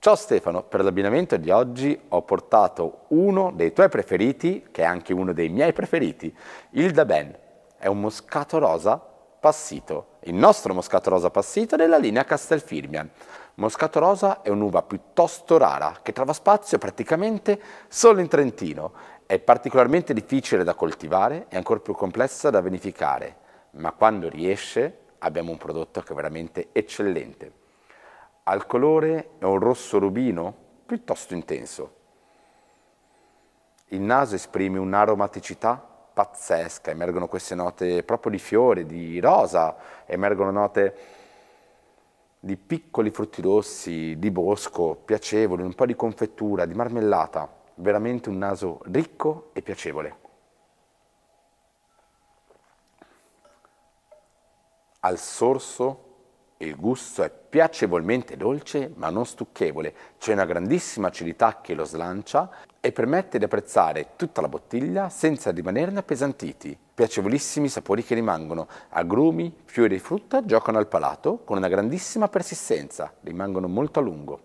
Ciao Stefano, per l'abbinamento di oggi ho portato uno dei tuoi preferiti, che è anche uno dei miei preferiti, il Da Ben. È un moscato rosa passito, il nostro moscato rosa passito della linea Castelfirmian. Moscato rosa è un'uva piuttosto rara che trova spazio praticamente solo in Trentino. È particolarmente difficile da coltivare e ancora più complessa da venificare, ma quando riesce abbiamo un prodotto che è veramente eccellente al colore è un rosso rubino piuttosto intenso. Il naso esprime un'aromaticità pazzesca, emergono queste note proprio di fiore, di rosa, emergono note di piccoli frutti rossi, di bosco, piacevoli, un po' di confettura, di marmellata, veramente un naso ricco e piacevole. Al sorso il gusto è piacevolmente dolce ma non stucchevole, c'è una grandissima acidità che lo slancia e permette di apprezzare tutta la bottiglia senza rimanerne appesantiti. Piacevolissimi sapori che rimangono, agrumi, fiori di frutta giocano al palato con una grandissima persistenza, rimangono molto a lungo.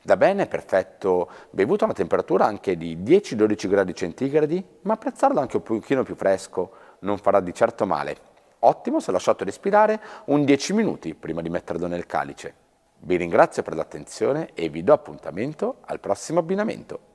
Da bene è perfetto, bevuto a una temperatura anche di 10-12 gradi centigradi, ma apprezzarlo anche un pochino più fresco non farà di certo male. Ottimo se lasciato respirare un 10 minuti prima di metterlo nel calice. Vi ringrazio per l'attenzione e vi do appuntamento al prossimo abbinamento.